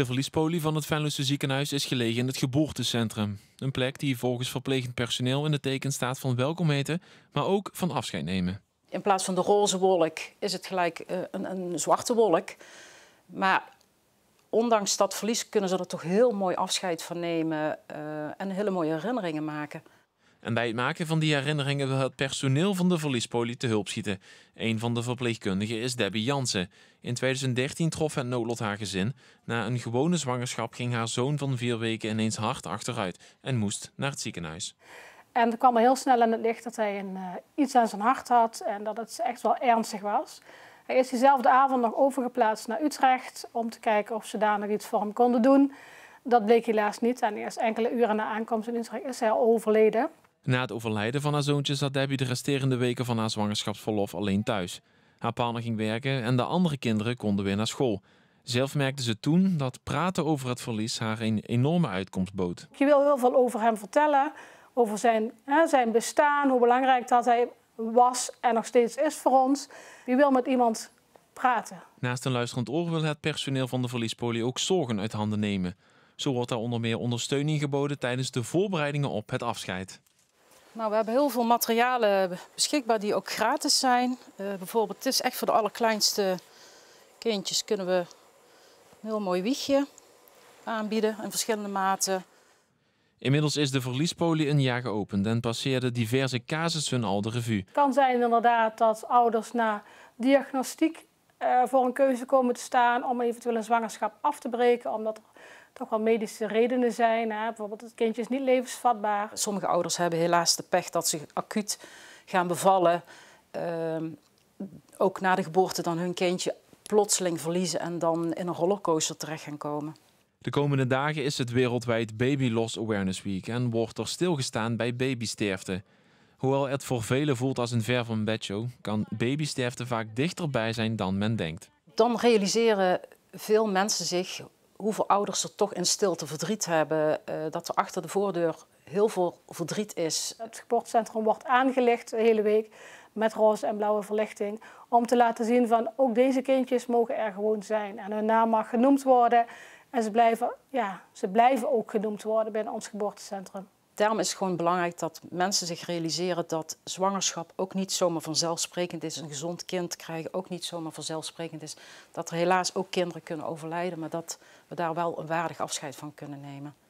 De verliespolie van het Venlose ziekenhuis is gelegen in het geboortecentrum. Een plek die volgens verplegend personeel in het teken staat van welkom heten, maar ook van afscheid nemen. In plaats van de roze wolk is het gelijk eh, een, een zwarte wolk. Maar ondanks dat verlies kunnen ze er toch heel mooi afscheid van nemen eh, en hele mooie herinneringen maken. En bij het maken van die herinneringen wil het personeel van de verliespolie te hulp schieten. Een van de verpleegkundigen is Debbie Jansen. In 2013 trof het noodlot haar gezin. Na een gewone zwangerschap ging haar zoon van vier weken ineens hard achteruit en moest naar het ziekenhuis. En er kwam al heel snel aan het licht dat hij een, eh, iets aan zijn hart had en dat het echt wel ernstig was. Hij is diezelfde avond nog overgeplaatst naar Utrecht om te kijken of ze daar nog iets voor hem konden doen. Dat bleek helaas niet en eerst enkele uren na aankomst in Utrecht is hij al overleden. Na het overlijden van haar zoontje zat Debbie de resterende weken van haar zwangerschapsverlof alleen thuis. Haar partner ging werken en de andere kinderen konden weer naar school. Zelf merkte ze toen dat praten over het verlies haar een enorme uitkomst bood. Je wil heel veel over hem vertellen, over zijn, hè, zijn bestaan, hoe belangrijk dat hij was en nog steeds is voor ons. Je wil met iemand praten. Naast een luisterend oor wil het personeel van de verliespolie ook zorgen uit handen nemen. Zo wordt daar onder meer ondersteuning geboden tijdens de voorbereidingen op het afscheid. Nou, we hebben heel veel materialen beschikbaar die ook gratis zijn. Eh, bijvoorbeeld, het is echt voor de allerkleinste kindjes kunnen we een heel mooi wiegje aanbieden in verschillende maten. Inmiddels is de verliespolie een jaar geopend en passeerden diverse casussen al de revue. Het kan zijn inderdaad dat ouders na diagnostiek eh, voor een keuze komen te staan om eventueel een zwangerschap af te breken, omdat er toch wel medische redenen zijn. Hè? Bijvoorbeeld het kindje is niet levensvatbaar. Sommige ouders hebben helaas de pech dat ze acuut gaan bevallen, ehm, ook na de geboorte dan hun kindje plotseling verliezen en dan in een rollercoaster terecht gaan komen. De komende dagen is het wereldwijd Baby Loss Awareness Week en wordt er stilgestaan bij babysterfte. Hoewel het voor velen voelt als een ver van bedshow, kan babysterfte vaak dichterbij zijn dan men denkt. Dan realiseren veel mensen zich hoeveel ouders er toch in stilte verdriet hebben. Eh, dat er achter de voordeur heel veel verdriet is. Het geboortecentrum wordt aangelicht de hele week met roze en blauwe verlichting. Om te laten zien van ook deze kindjes mogen er gewoon zijn. En hun naam mag genoemd worden. En ze blijven, ja, ze blijven ook genoemd worden binnen ons geboortecentrum daarom is het gewoon belangrijk dat mensen zich realiseren dat zwangerschap ook niet zomaar vanzelfsprekend is. Een gezond kind krijgen ook niet zomaar vanzelfsprekend is. Dat er helaas ook kinderen kunnen overlijden, maar dat we daar wel een waardig afscheid van kunnen nemen.